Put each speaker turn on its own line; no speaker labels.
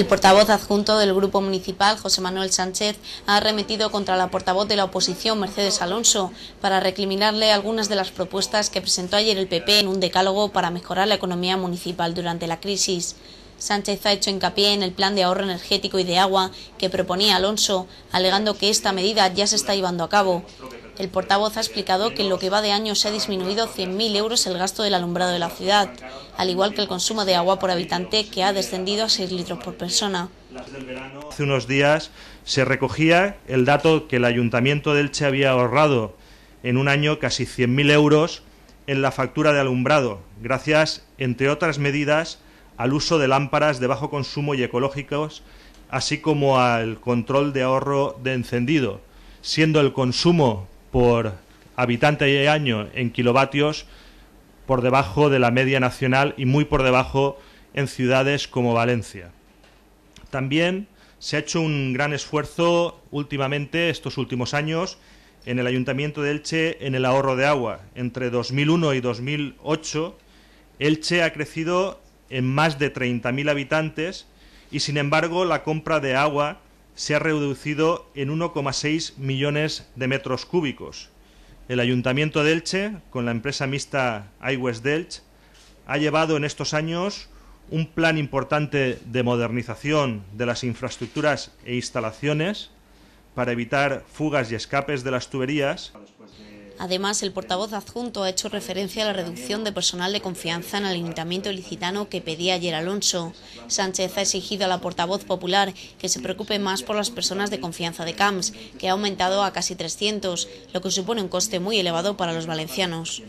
El portavoz adjunto del Grupo Municipal, José Manuel Sánchez, ha arremetido contra la portavoz de la oposición, Mercedes Alonso, para recriminarle algunas de las propuestas que presentó ayer el PP en un decálogo para mejorar la economía municipal durante la crisis. Sánchez ha hecho hincapié en el plan de ahorro energético y de agua que proponía Alonso, alegando que esta medida ya se está llevando a cabo. El portavoz ha explicado que en lo que va de año se ha disminuido 100.000 euros el gasto del alumbrado de la ciudad, al igual que el consumo de agua por habitante que ha descendido a 6 litros por persona.
Hace unos días se recogía el dato que el ayuntamiento de Elche había ahorrado en un año casi 100.000 euros en la factura de alumbrado, gracias, entre otras medidas, al uso de lámparas de bajo consumo y ecológicos, así como al control de ahorro de encendido, siendo el consumo por habitante de año en kilovatios por debajo de la media nacional y muy por debajo en ciudades como Valencia. También se ha hecho un gran esfuerzo últimamente, estos últimos años, en el Ayuntamiento de Elche en el ahorro de agua. Entre 2001 y 2008, Elche ha crecido en más de 30.000 habitantes y, sin embargo, la compra de agua se ha reducido en 1,6 millones de metros cúbicos. El Ayuntamiento de Elche, con la empresa mixta iwes delche, ha llevado en estos años un plan importante de modernización de las infraestructuras e instalaciones para evitar fugas y escapes de las tuberías.
Además, el portavoz adjunto ha hecho referencia a la reducción de personal de confianza en el ayuntamiento licitano que pedía ayer Alonso. Sánchez ha exigido a la portavoz popular que se preocupe más por las personas de confianza de CAMS, que ha aumentado a casi 300, lo que supone un coste muy elevado para los valencianos.